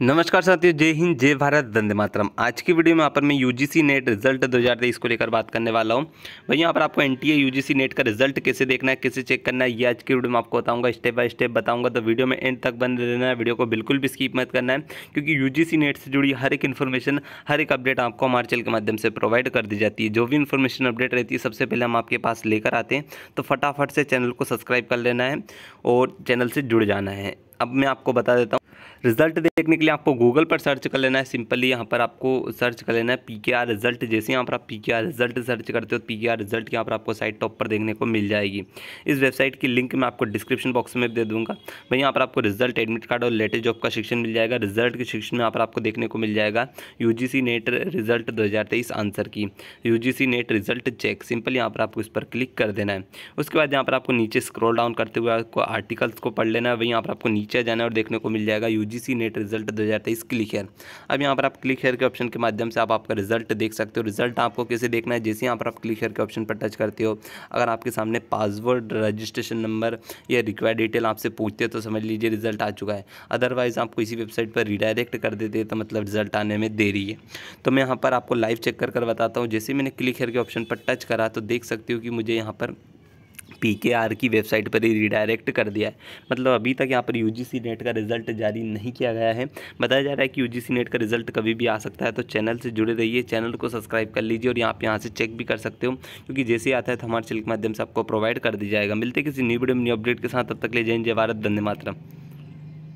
नमस्कार साथियों जय हिंद जय भारत वंदे मातरम आज की वीडियो में यहाँ पर मैं यूजीसी नेट रिजल्ट 2023 को लेकर बात करने वाला हूँ भाई यहाँ पर आपको एनटीए यूजीसी नेट का रिजल्ट कैसे देखना है कैसे चेक करना है ये आज की वीडियो में आपको बताऊंगा स्टेप बाय स्टेप बताऊंगा तो वीडियो में एंड तक बन रहना है वीडियो को बिल्कुल भी स्कीप मत करना है क्योंकि यू नेट से जुड़ी हर एक इन्फॉर्मेशन हर एक अपडेट आपको हमारे के माध्यम से प्रोवाइड कर दी जाती है जो भी इन्फॉर्मेशन अपडेट रहती है सबसे पहले हम आपके पास लेकर आते हैं तो फटाफट से चैनल को सब्सक्राइब कर लेना है और चैनल से जुड़ जाना है अब मैं आपको बता देता हूँ रिजल्ट देखने के लिए आपको गूगल पर सर्च कर लेना है सिंपली यहाँ पर आपको सर्च कर लेना है पी के आर रिजल्ट जैसे यहाँ पर आप पी के आर रिजल्ट सर्च करते हो पी के आर रिजल्ट यहाँ पर आपको साइट टॉप पर देखने को मिल जाएगी इस वेबसाइट की लिंक मैं आपको डिस्क्रिप्शन बॉक्स में दे दूँगा भाई यहाँ पर आपको रिजल्ट एडमिट कार्ड और लेटेस्ट जॉब का शिक्षण मिल जाएगा रिजल्ट के शिक्षण में यहाँ पर आपको देखने को मिल जाएगा यू नेट रिजल्ट दो answer key U NET result check simple यहाँ पर आपको इस पर क्लिक कर देना है उसके बाद यहाँ पर आपको नीचे स्क्रोल डाउन करते हुए आपको आर्टिकल्स को पढ़ लेना है वहीं यहाँ पर आपको नीचे जाना है और देखने को मिल जाएगा U UGC NET result 2023 click here अब यहाँ पर आप क्लिक हेयर के ऑप्शन के माध्यम से आप आपका रिजल्ट देख सकते हो रिजल्ट आपको कैसे देखना है जैसे यहाँ पर आप क्लिक हेयर के ऑप्शन पर टच करते हो अगर आपके सामने पासवर्ड रजिस्ट्रेशन नंबर या रिक्वायर्ड डिटेल आपसे पूछते हो तो समझ लीजिए रिजल्ट आ चुका है अदरवाइज़ आपको इसी वेबसाइट पर रिडायरेक्ट कर देते हैं तो मतलब रिजल्ट आने में देरी है तो मैं यहाँ पर आपको लाइव चेक कर कर बताता हूँ जैसे मैंने क्लिक हेयर के ऑप्शन पर टच करा तो देख सकते हो कि मुझे यहाँ पर पी के आर की वेबसाइट पर ही रिडायरेक्ट कर दिया है मतलब अभी तक यहाँ पर यू जी सी नेट का रिजल्ट जारी नहीं किया गया है बताया जा रहा है कि यू जी सी नेट का रिजल्ट कभी भी आ सकता है तो चैनल से जुड़े रहिए चैनल को सब्सक्राइब कर लीजिए और आप यहाँ से चेक भी कर सकते हो क्योंकि जैसे आता है तो हमारे चैनल के माध्यम से आपको प्रोवाइड कर दिया जाएगा मिलते किसी न्यू वीडियो न्यू अपडेट के साथ तब तक ले जाएंगे जय भारत धन्य मातरम